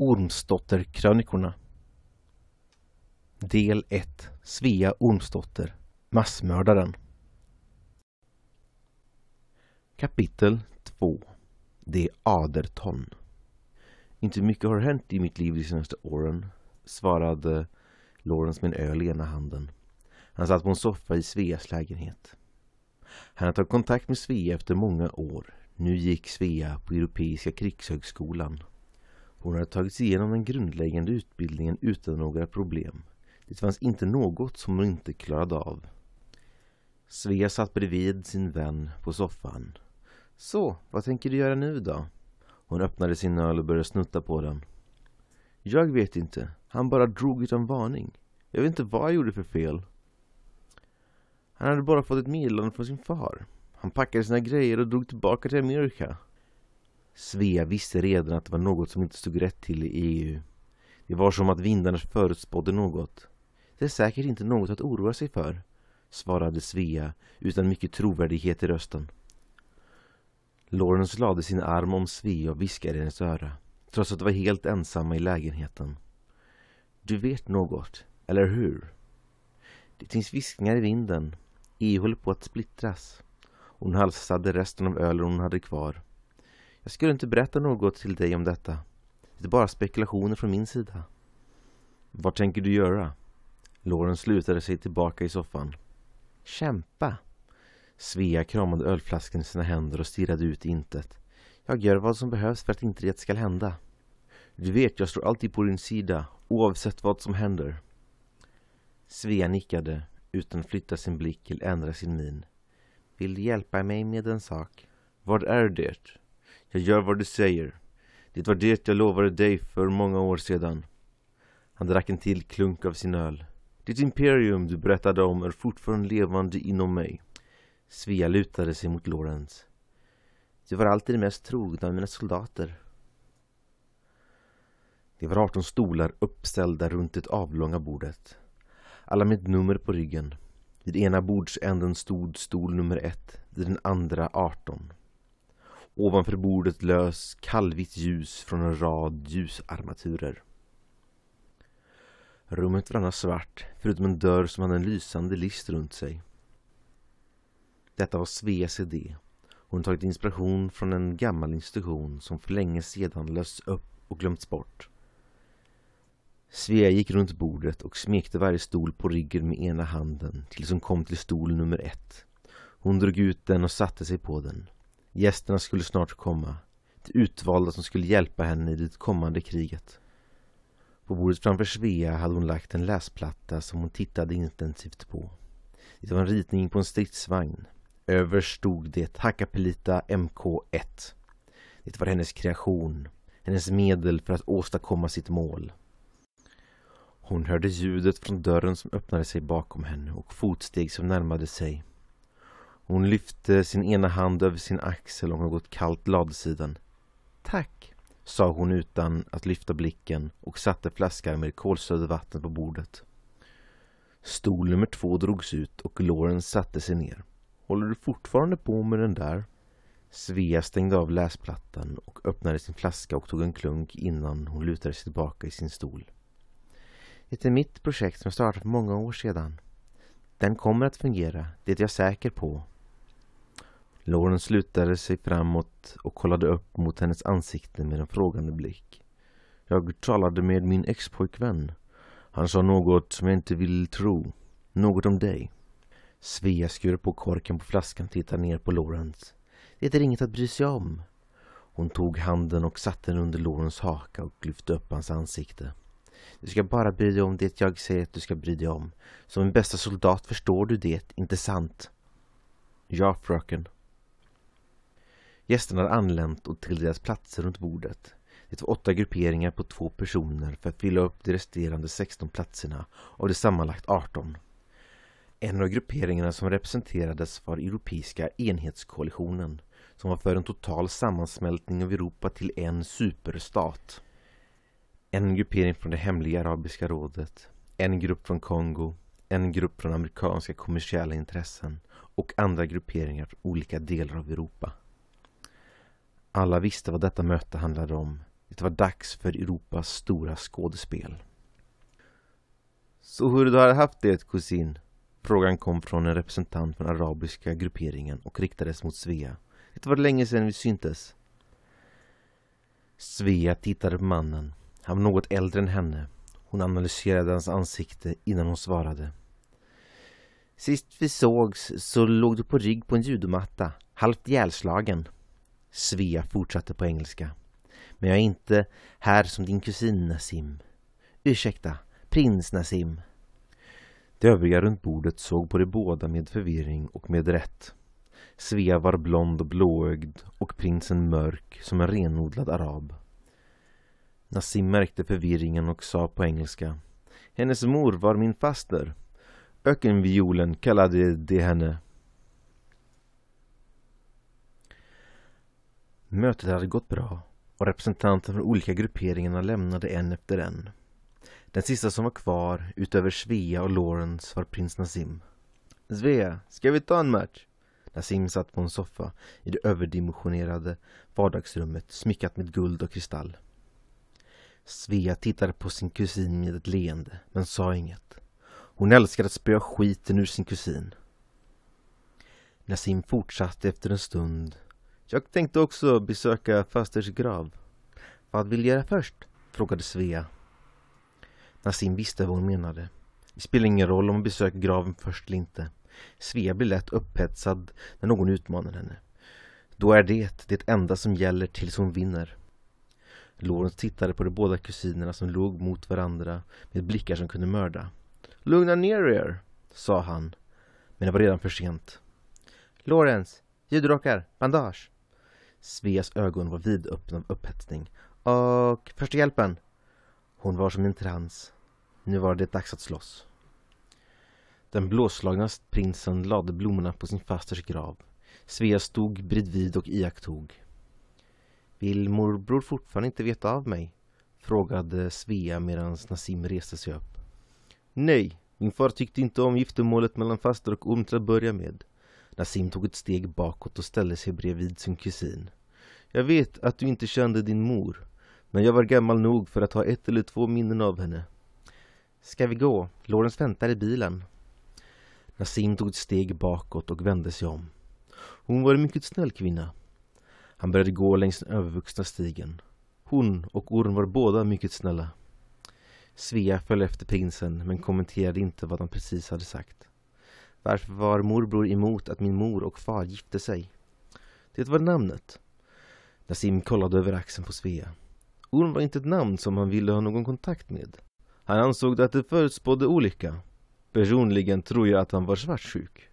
Ormsdotterkrönikorna Del 1 Svea Ormsdotter Massmördaren Kapitel 2 Det Aderton Inte mycket har hänt i mitt liv de senaste åren svarade Lorentz med en öl i ena handen. Han satt på en soffa i Sveas lägenhet. Han hade tagit kontakt med Svea efter många år. Nu gick Svea på Europeiska krigshögskolan hon hade tagit sig igenom den grundläggande utbildningen utan några problem. Det fanns inte något som hon inte klarade av. Svea satt bredvid sin vän på soffan. Så, vad tänker du göra nu då? Hon öppnade sin öl och började snutta på den. Jag vet inte. Han bara drog utan varning. Jag vet inte vad jag gjorde för fel. Han hade bara fått ett meddelande från sin far. Han packade sina grejer och drog tillbaka till Amerika. Svea visste redan att det var något som inte stod rätt till i EU. Det var som att vindarna förutspådde något. Det är säkert inte något att oroa sig för, svarade Svea utan mycket trovärdighet i rösten. Lawrence lade sin arm om Svea och viskade i hennes öra, trots att de var helt ensamma i lägenheten. Du vet något, eller hur? Det finns viskningar i vinden. EU håller på att splittras. Hon halsade resten av ölen hon hade kvar jag skulle inte berätta något till dig om detta. Det är bara spekulationer från min sida. Vad tänker du göra? Lawrence lutade sig tillbaka i soffan. Kämpa. Svea kramade ölflaskan i sina händer och stirrade ut i intet. Jag gör vad som behövs för att inte det ska hända. Du vet, jag står alltid på din sida, oavsett vad som händer. Svea nickade, utan att flytta sin blick eller ändra sin min. Vill du hjälpa mig med en sak? Vad är det? Jag gör vad du säger. Det var det jag lovade dig för många år sedan. Han drack en till klunk av sin öl. Ditt imperium du berättade om är fortfarande levande inom mig. Svea lutade sig mot Lorentz. Du var alltid det mest trogna av mina soldater. Det var 18 stolar uppställda runt det avlånga bordet. Alla med ett nummer på ryggen. Vid ena bordsänden stod stol nummer ett, vid den andra 18. Ovanför bordet lös kallvitt ljus från en rad ljusarmaturer. Rummet var annars svart, förutom en dörr som hade en lysande list runt sig. Detta var Sveas idé. Hon tagit inspiration från en gammal institution som för länge sedan lösts upp och glömts bort. Svea gick runt bordet och smekte varje stol på ryggen med ena handen tills hon kom till stol nummer ett. Hon drog ut den och satte sig på den. Gästerna skulle snart komma. De utvalda som skulle hjälpa henne i det kommande kriget. På bordet framför Svea hade hon lagt en läsplatta som hon tittade intensivt på. Det var en ritning på en stridsvagn. Överst stod det Hakkapelita MK1. Det var hennes kreation, hennes medel för att åstadkomma sitt mål. Hon hörde ljudet från dörren som öppnade sig bakom henne och fotsteg som närmade sig. Hon lyfte sin ena hand över sin axel och något kallt lade Tack, sa hon utan att lyfta blicken och satte flaskan med kolsyrevatten på bordet. Stol nummer två drogs ut och Lawrence satte sig ner. Håller du fortfarande på med den där? Svea stängde av läsplattan och öppnade sin flaska och tog en klunk innan hon lutade sig tillbaka i sin stol. Det är mitt projekt som jag startade för många år sedan. Den kommer att fungera, det är jag säker på, Lawrence lutade sig framåt och kollade upp mot hennes ansikte med en frågande blick. Jag talade med min expojkvän. Han sa något som jag inte vill tro. Något om dig. Svea skar på korken på flaskan och tittade ner på Lawrence. Det är inget att bry sig om. Hon tog handen och satte den under Lawrence haka och lyfte upp hans ansikte. Du ska bara bry dig om det jag säger att du ska bry dig om. Som en bästa soldat förstår du det, inte sant? Ja, fröken. Gästerna hade anlänt och tilldelats platser runt bordet. Det var åtta grupperingar på två personer för att fylla upp de resterande 16 platserna av de sammanlagt 18. En av grupperingarna som representerades var Europeiska enhetskoalitionen som var för en total sammansmältning av Europa till en superstat. En gruppering från det hemliga arabiska rådet, en grupp från Kongo, en grupp från amerikanska kommersiella intressen och andra grupperingar från olika delar av Europa. Alla visste vad detta möte handlade om. Det var dags för Europas stora skådespel. Så hur du har haft det, kusin? Frågan kom från en representant från arabiska grupperingen och riktades mot Svea. Det var länge sedan vi syntes. Svea tittade på mannen. Han var något äldre än henne. Hon analyserade hans ansikte innan hon svarade. Sist vi sågs så låg du på rygg på en judomatta, halvt ihjälslagen. Svea fortsatte på engelska. Men jag är inte här som din kusin Nassim. Ursäkta, prins Nassim. De övriga runt bordet såg på de båda med förvirring och med rätt. Svea var blond och blåögd och prinsen mörk som en renodlad arab. Nassim märkte förvirringen och sa på engelska. Hennes mor var min faster. Ökenviolen kallade de henne. Mötet hade gått bra och representanter från olika grupperingarna lämnade en efter en. Den sista som var kvar, utöver Svea och Lawrence, var prins Nassim. Svea, ska vi ta en match? Nassim satt på en soffa i det överdimensionerade vardagsrummet smyckat med guld och kristall. Svea tittade på sin kusin med ett leende, men sa inget. Hon älskade att spöa skiten ur sin kusin. Nassim fortsatte efter en stund jag tänkte också besöka fasters grav. Vad vill göra först? frågade Svea. Nassim visste vad hon menade. Det spelar ingen roll om hon besöker graven först eller inte. Svea blir lätt upphetsad när någon utmanar henne. Då är det det enda som gäller tills hon vinner. Lorentz tittade på de båda kusinerna som låg mot varandra med blickar som kunde mörda. Lugna ner er, sa han. Men det var redan för sent. Lorentz, ljudrockar, bandage. Sveas ögon var vidöppna av upphetsning. Och första hjälpen! Hon var som en trans. Nu var det dags att slåss. Den blåslagna prinsen lade blommorna på sin fasters grav. Svea stod bredvid och iakttog. Vill morbror fortfarande inte veta av mig? Frågade Svea medan Nassim reste sig upp. Nej, min far tyckte inte om giftermålet mellan faster och orm till att börja med. Nassim tog ett steg bakåt och ställde sig bredvid sin kusin. Jag vet att du inte kände din mor, men jag var gammal nog för att ha ett eller två minnen av henne. Ska vi gå? Lorentz väntar i bilen. Nassim tog ett steg bakåt och vände sig om. Hon var en mycket snäll kvinna. Han började gå längs den övervuxna stigen. Hon och Orm var båda mycket snälla. Svea följde efter prinsen men kommenterade inte vad han precis hade sagt. Varför var morbror emot att min mor och far gifte sig? Det var namnet. Nassim kollade över axeln på Svea. Orm var inte ett namn som han ville ha någon kontakt med. Han ansåg att det förutspådde olycka. Personligen tror jag att han var svartsjuk.